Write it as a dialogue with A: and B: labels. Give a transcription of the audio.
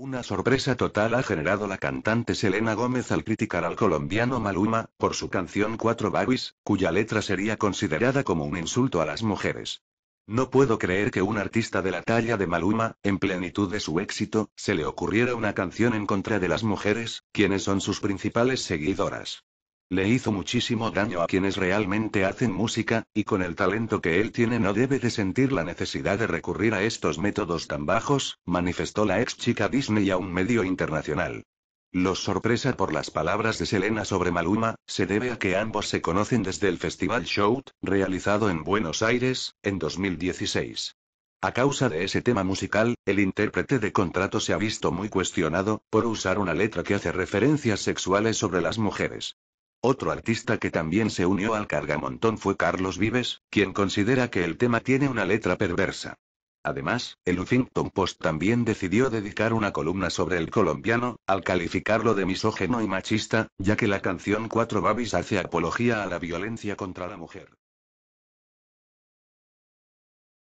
A: Una sorpresa total ha generado la cantante Selena Gómez al criticar al colombiano Maluma, por su canción Cuatro Babys, cuya letra sería considerada como un insulto a las mujeres. No puedo creer que un artista de la talla de Maluma, en plenitud de su éxito, se le ocurriera una canción en contra de las mujeres, quienes son sus principales seguidoras. Le hizo muchísimo daño a quienes realmente hacen música, y con el talento que él tiene no debe de sentir la necesidad de recurrir a estos métodos tan bajos, manifestó la ex chica Disney a un medio internacional. Los sorpresa por las palabras de Selena sobre Maluma, se debe a que ambos se conocen desde el Festival Shout, realizado en Buenos Aires, en 2016. A causa de ese tema musical, el intérprete de contrato se ha visto muy cuestionado, por usar una letra que hace referencias sexuales sobre las mujeres. Otro artista que también se unió al cargamontón fue Carlos Vives, quien considera que el tema tiene una letra perversa. Además, el Huffington Post también decidió dedicar una columna sobre el colombiano, al calificarlo de misógeno y machista, ya que la canción Cuatro Babis hace apología a la violencia contra la mujer.